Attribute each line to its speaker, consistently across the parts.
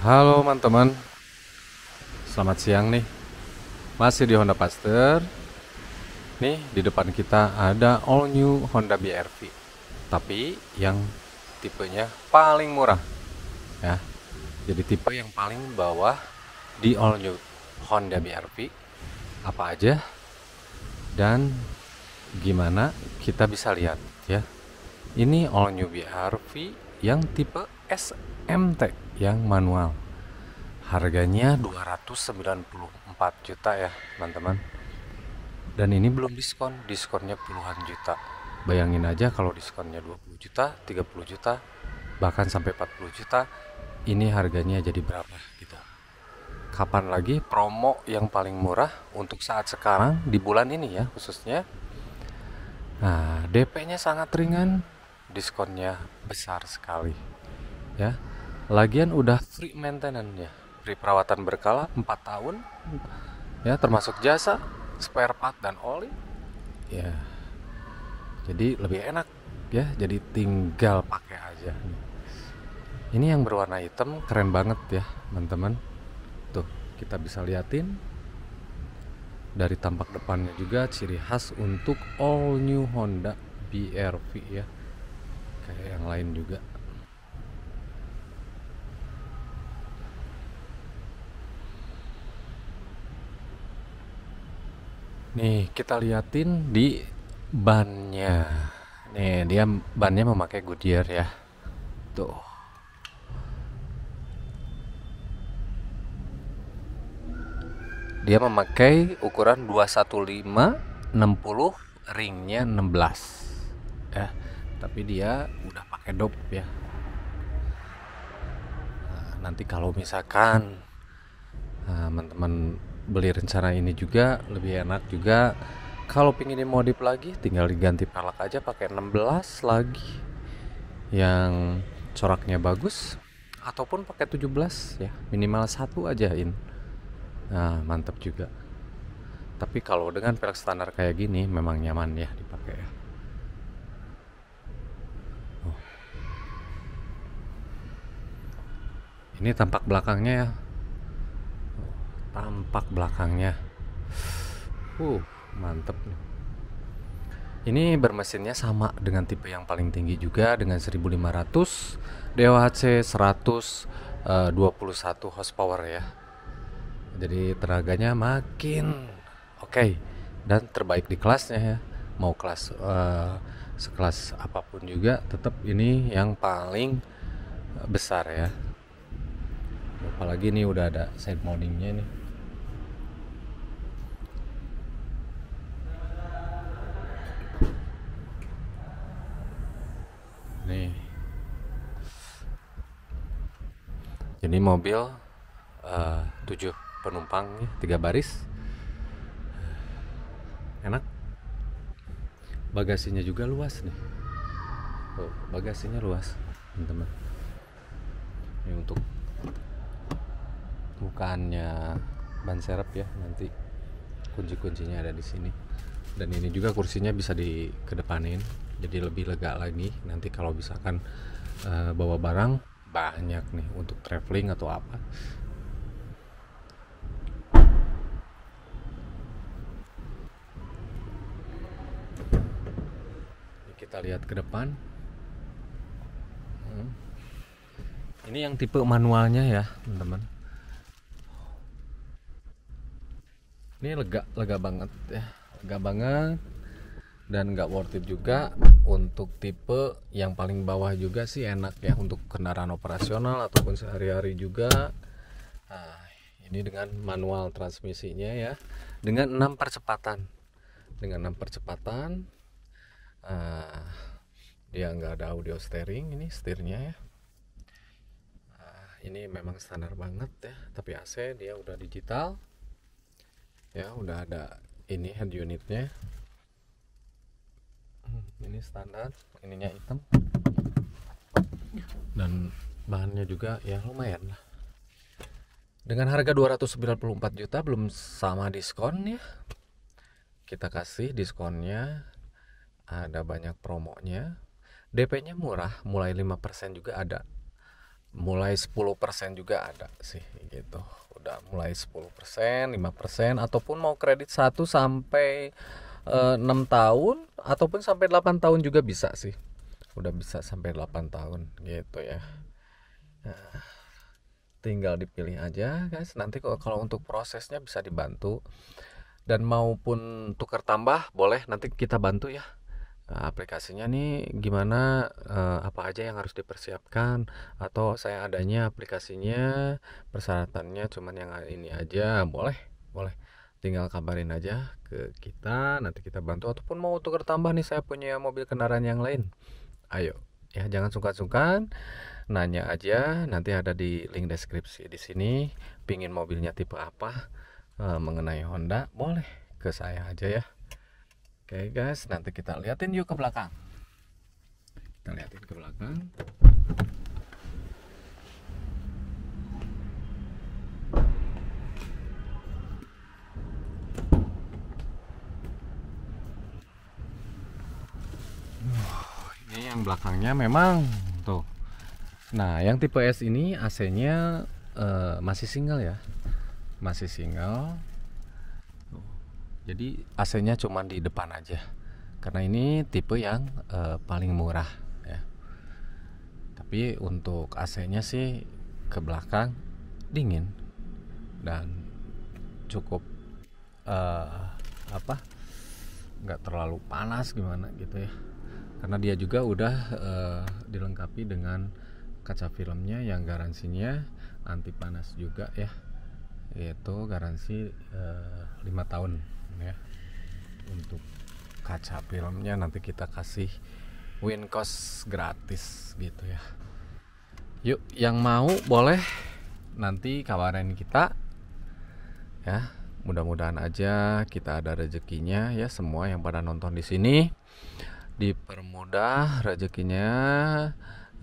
Speaker 1: Halo teman-teman Selamat siang nih Masih di Honda Paster Nih di depan kita ada all new Honda BRV Tapi yang tipenya paling murah ya. Jadi tipe yang paling bawah di all new Honda BRV Apa aja dan gimana kita bisa lihat ya Ini all new BRV yang tipe S. MT yang manual. Harganya 294 juta ya, teman-teman. Dan ini belum diskon, diskonnya puluhan juta. Bayangin aja kalau diskonnya 20 juta, 30 juta, bahkan sampai 40 juta, ini harganya jadi berapa gitu. Kapan lagi promo yang paling murah untuk saat sekarang di bulan ini ya khususnya. Nah, DP-nya sangat ringan, diskonnya besar sekali. Ya, Lagian udah free maintenance ya, free perawatan berkala 4 tahun. Ya, termasuk jasa, spare part dan oli. Ya. Jadi lebih enak ya, jadi tinggal pakai aja. Ini yang berwarna hitam keren banget ya, teman-teman. Tuh, kita bisa liatin dari tampak depannya juga ciri khas untuk all new Honda BRV ya. Kayak yang lain juga. Nih, kita liatin di bannya. Nih, dia bannya memakai Goodyear ya. Tuh. Dia memakai ukuran 215 60 ringnya 16 ya tapi dia udah pakai dop ya nah, nanti kalau misalkan ah, teman-teman nah, beli rencana ini juga lebih enak juga kalau pingin modif lagi tinggal diganti pelek aja pakai 16 lagi yang coraknya bagus ataupun pakai 17 ya minimal satu ajain nah mantap juga tapi kalau dengan pelek standar kayak gini memang nyaman ya dipakai ya oh. ini tampak belakangnya ya tampak belakangnya uh mantep nih ini bermesinnya sama dengan tipe yang paling tinggi juga dengan 1500 DOHC 121 horsepower ya jadi tenaganya makin oke okay. dan terbaik di kelasnya ya mau kelas uh, sekelas apapun juga tetap ini yang paling besar ya apalagi ini udah ada side mountingnya nih ini mobil eh, tujuh penumpang tiga baris enak bagasinya juga luas nih oh, bagasinya luas teman-teman ini untuk bukaannya ban serep ya nanti kunci-kuncinya ada di sini dan ini juga kursinya bisa dikedepanin jadi lebih lega lagi nanti kalau misalkan uh, bawa barang banyak nih untuk traveling atau apa Ini kita lihat ke depan hmm. ini yang tipe manualnya ya teman-teman ini lega lega banget ya lega banget dan nggak worth it juga untuk tipe yang paling bawah juga sih enak ya untuk kendaraan operasional ataupun sehari-hari juga nah, ini dengan manual transmisinya ya dengan enam percepatan dengan enam percepatan uh, dia nggak ada audio steering ini setirnya ya ah, ini memang standar banget ya tapi AC dia udah digital ya udah ada ini head unitnya ini standar ininya hitam ya. dan bahannya juga ya lumayan lah dengan harga 294 juta belum sama diskon ya kita kasih diskonnya ada banyak promonya DP-nya murah mulai 5% juga ada mulai 10% juga ada sih gitu udah mulai 10% 5% ataupun mau kredit 1 sampai Eh, enam tahun ataupun sampai 8 tahun juga bisa sih udah bisa sampai 8 tahun gitu ya nah, tinggal dipilih aja guys nanti kalau untuk prosesnya bisa dibantu dan maupun tukar tambah boleh nanti kita bantu ya nah, aplikasinya nih gimana eh, apa aja yang harus dipersiapkan atau saya adanya aplikasinya persyaratannya cuman yang ini aja boleh boleh tinggal kabarin aja ke kita nanti kita bantu ataupun mau tukar tambah nih saya punya mobil kendaraan yang lain ayo ya jangan sungkan-sungkan nanya aja nanti ada di link deskripsi di sini pingin mobilnya tipe apa e, mengenai Honda boleh ke saya aja ya oke guys nanti kita liatin yuk ke belakang kita liatin ke belakang belakangnya memang tuh nah yang tipe S ini AC nya uh, eh, masih single ya masih single jadi AC nya cuma di depan aja karena ini tipe yang uh, paling murah ya tapi untuk AC nya sih ke belakang dingin dan cukup uh, apa nggak terlalu panas gimana gitu ya karena dia juga udah uh, dilengkapi dengan kaca filmnya yang garansinya anti panas juga ya yaitu garansi eh, lima uh, tahun ya untuk kaca filmnya nanti kita kasih win cost gratis gitu ya yuk yang mau boleh nanti kabarin kita ya mudah-mudahan aja kita ada rezekinya ya semua yang pada nonton di sini dipermudah rezekinya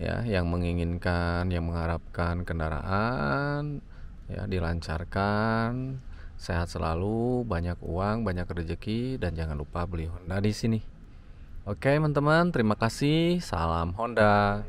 Speaker 1: ya yang menginginkan yang mengharapkan kendaraan ya dilancarkan sehat selalu banyak uang banyak rezeki dan jangan lupa beli Honda di sini oke teman-teman terima kasih salam Honda